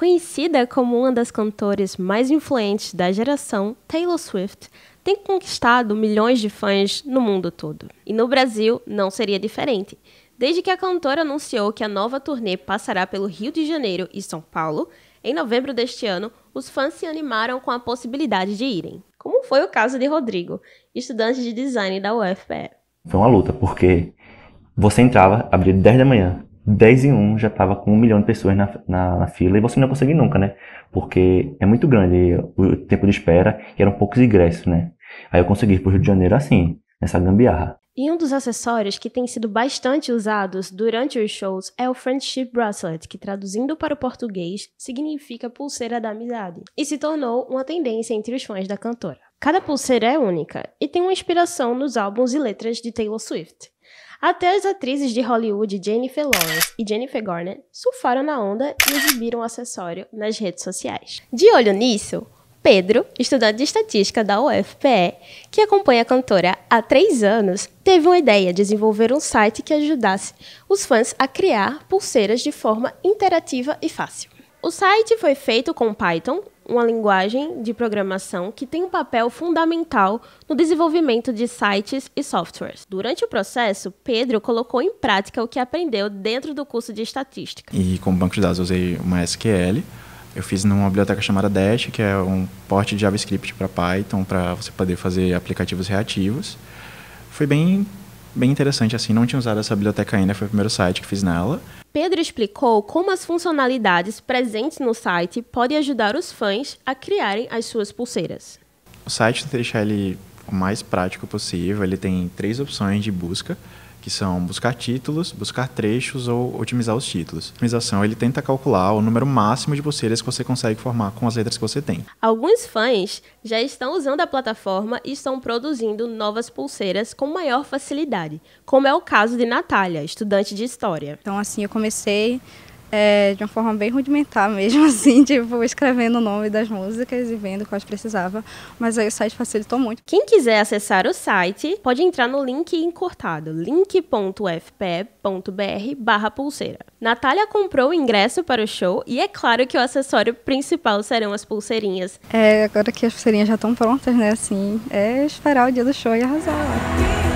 Conhecida como uma das cantoras mais influentes da geração, Taylor Swift tem conquistado milhões de fãs no mundo todo. E no Brasil não seria diferente. Desde que a cantora anunciou que a nova turnê passará pelo Rio de Janeiro e São Paulo, em novembro deste ano, os fãs se animaram com a possibilidade de irem. Como foi o caso de Rodrigo, estudante de design da UFPE. Foi uma luta, porque você entrava, abria 10 da manhã, 10 em 1 já estava com um milhão de pessoas na, na, na, fila e você não consegue nunca, né? Porque é muito grande o tempo de espera e eram poucos ingressos, né? Aí eu consegui ir pro Rio de Janeiro assim, nessa gambiarra. E um dos acessórios que tem sido bastante usados durante os shows é o Friendship Bracelet, que traduzindo para o português significa pulseira da amizade, e se tornou uma tendência entre os fãs da cantora. Cada pulseira é única e tem uma inspiração nos álbuns e letras de Taylor Swift. Até as atrizes de Hollywood Jennifer Lawrence e Jennifer Garner surfaram na onda e exibiram o acessório nas redes sociais. De olho nisso, Pedro, estudante de estatística da UFPE, que acompanha a cantora há três anos, teve uma ideia: desenvolver um site que ajudasse os fãs a criar pulseiras de forma interativa e fácil. O site foi feito com Python uma linguagem de programação que tem um papel fundamental no desenvolvimento de sites e softwares. Durante o processo, Pedro colocou em prática o que aprendeu dentro do curso de estatística. E como banco de dados, eu usei uma SQL. Eu fiz numa biblioteca chamada Dash, que é um porte de JavaScript para Python, para você poder fazer aplicativos reativos. Foi bem bem interessante, assim. Não tinha usado essa biblioteca ainda, foi o primeiro site que fiz nela. Pedro explicou como as funcionalidades presentes no site podem ajudar os fãs a criarem as suas pulseiras. O site, deixar ele o mais prático possível, ele tem três opções de busca que são buscar títulos, buscar trechos ou otimizar os títulos. A otimização ele tenta calcular o número máximo de pulseiras que você consegue formar com as letras que você tem. Alguns fãs já estão usando a plataforma e estão produzindo novas pulseiras com maior facilidade, como é o caso de Natália, estudante de História. Então, assim, eu comecei é, de uma forma bem rudimentar mesmo, assim, tipo, escrevendo o nome das músicas e vendo quais precisava. Mas aí o site facilitou muito. Quem quiser acessar o site, pode entrar no link encurtado, link.fpe.br barra pulseira. Natália comprou o ingresso para o show e é claro que o acessório principal serão as pulseirinhas. É, agora que as pulseirinhas já estão prontas, né, assim, é esperar o dia do show e arrasar.